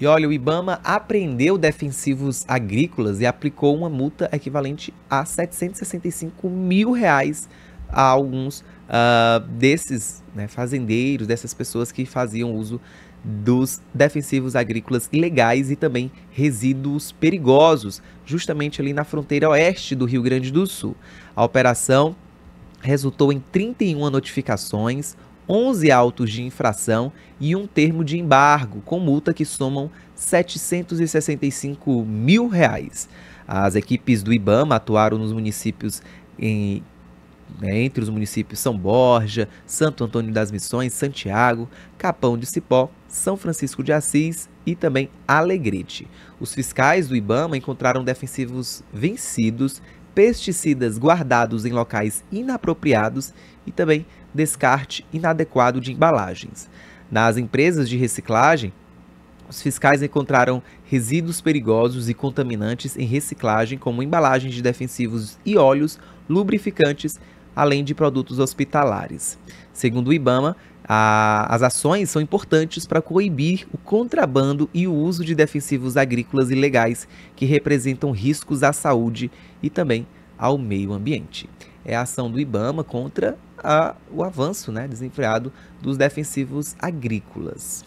E olha, o Ibama apreendeu defensivos agrícolas e aplicou uma multa equivalente a 765 mil reais a alguns uh, desses né, fazendeiros, dessas pessoas que faziam uso dos defensivos agrícolas ilegais e também resíduos perigosos, justamente ali na fronteira oeste do Rio Grande do Sul. A operação resultou em 31 notificações, 11 autos de infração e um termo de embargo, com multa que somam 765 mil reais. As equipes do IBAMA atuaram nos municípios em, né, entre os municípios São Borja, Santo Antônio das Missões, Santiago, Capão de Cipó, São Francisco de Assis e também Alegrete. Os fiscais do IBAMA encontraram defensivos vencidos pesticidas guardados em locais inapropriados e também descarte inadequado de embalagens. Nas empresas de reciclagem, os fiscais encontraram resíduos perigosos e contaminantes em reciclagem, como embalagens de defensivos e óleos, lubrificantes, além de produtos hospitalares. Segundo o IBAMA, a, as ações são importantes para coibir o contrabando e o uso de defensivos agrícolas ilegais, que representam riscos à saúde e também ao meio ambiente. É a ação do IBAMA contra a, o avanço né, desenfreado dos defensivos agrícolas.